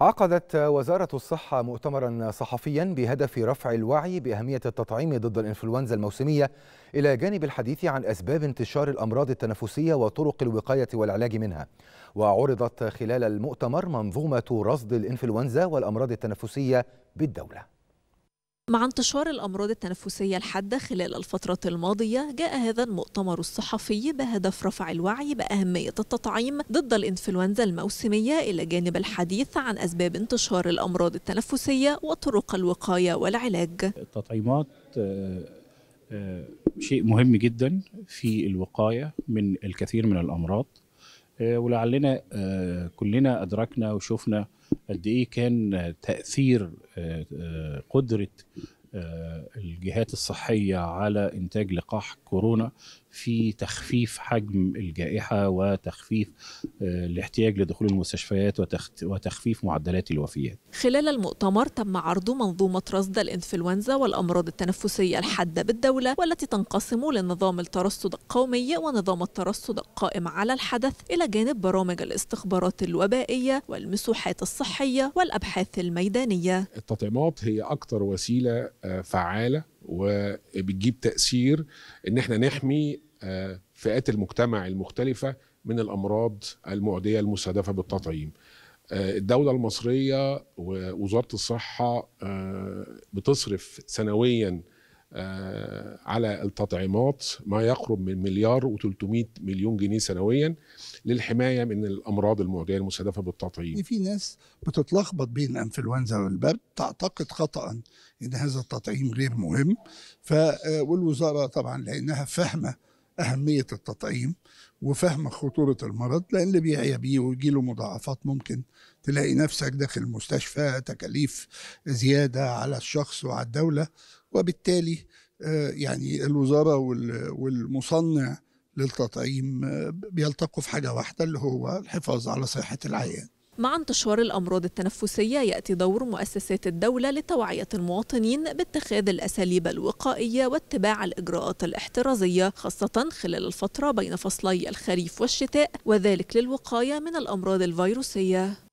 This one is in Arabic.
عقدت وزارة الصحة مؤتمرا صحفيا بهدف رفع الوعي بأهمية التطعيم ضد الإنفلونزا الموسمية إلى جانب الحديث عن أسباب انتشار الأمراض التنفسية وطرق الوقاية والعلاج منها وعرضت خلال المؤتمر منظومة رصد الإنفلونزا والأمراض التنفسية بالدولة مع انتشار الأمراض التنفسية الحادة خلال الفترة الماضية جاء هذا المؤتمر الصحفي بهدف رفع الوعي بأهمية التطعيم ضد الإنفلونزا الموسمية إلى جانب الحديث عن أسباب انتشار الأمراض التنفسية وطرق الوقاية والعلاج التطعيمات آه، آه، شيء مهم جدا في الوقاية من الكثير من الأمراض آه، ولعلنا آه، كلنا أدركنا وشفنا قد إيه كان تأثير آه، قدرة آه، الجهات الصحية على إنتاج لقاح كورونا في تخفيف حجم الجائحة وتخفيف آه، الاحتياج لدخول المستشفيات وتخفيف معدلات الوفيات خلال المؤتمر تم عرض منظومة رصد الإنفلونزا والأمراض التنفسية الحادة بالدولة والتي تنقسم لنظام الترصد القومي ونظام الترصد القائم على الحدث إلى جانب برامج الاستخبارات الوبائية والمسوحات الصحية والأبحاث الميدانية التطعيمات هي أكثر وسيلة فعاله وبتجيب تاثير ان احنا نحمي آه، فئات المجتمع المختلفه من الامراض المعديه المستهدفه بالتطعيم. آه، الدوله المصريه ووزاره الصحه آه، بتصرف سنويا آه، على التطعيمات ما يقرب من مليار و300 مليون جنيه سنويا للحمايه من الامراض المعديه المستهدفه بالتطعيم. في ناس بتتلخبط بين الانفلونزا والبرد تعتقد خطا ان هذا التطعيم غير مهم ف آه، والوزاره طبعا لانها فاهمه اهميه التطعيم وفهم خطورة المرض لأن اللي بيعيا بيه ويجي له مضاعفات ممكن تلاقي نفسك داخل المستشفى تكاليف زيادة على الشخص وعلى الدولة وبالتالي آه، يعني الوزاره والمصنع للتطعيم آه، بيلتقوا في حاجه واحده اللي هو الحفاظ على صحه العيان مع انتشار الأمراض التنفسية يأتي دور مؤسسات الدولة لتوعية المواطنين باتخاذ الأساليب الوقائية واتباع الإجراءات الاحترازية خاصة خلال الفترة بين فصلي الخريف والشتاء وذلك للوقاية من الأمراض الفيروسية